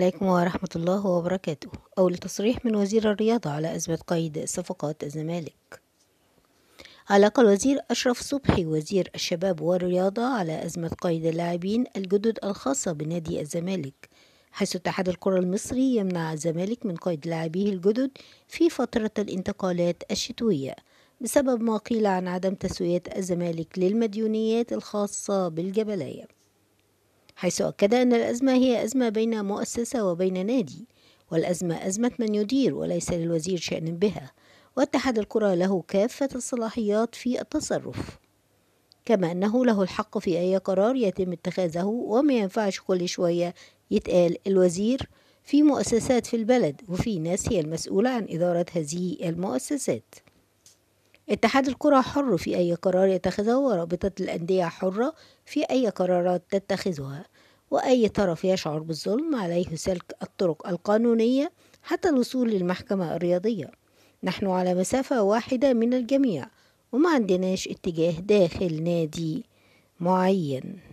عليكم ورحمة الله وبركاته أول تصريح من وزير الرياضة على أزمة قيد صفقات الزمالك علق الوزير أشرف صبحي وزير الشباب والرياضة على أزمة قيد اللاعبين الجدد الخاصة بنادي الزمالك حيث اتحاد الكرة المصري يمنع الزمالك من قيد لاعبيه الجدد في فترة الانتقالات الشتوية بسبب ما قيل عن عدم تسوية الزمالك للمديونيات الخاصة بالجبلية حيث أكد أن الأزمة هي أزمة بين مؤسسة وبين نادي والأزمة أزمة من يدير وليس للوزير شأن بها واتحاد الكرة له كافة الصلاحيات في التصرف كما أنه له الحق في أي قرار يتم اتخاذه وما ينفعش كل شوية يتقال الوزير في مؤسسات في البلد وفي ناس هي المسؤولة عن إدارة هذه المؤسسات اتحاد الكرة حر في أي قرار يتخذه ورابطة الأندية حرة في أي قرارات تتخذها وأي طرف يشعر بالظلم عليه سلك الطرق القانونية حتى الوصول للمحكمة الرياضية نحن على مسافة واحدة من الجميع وما عندناش اتجاه داخل نادي معين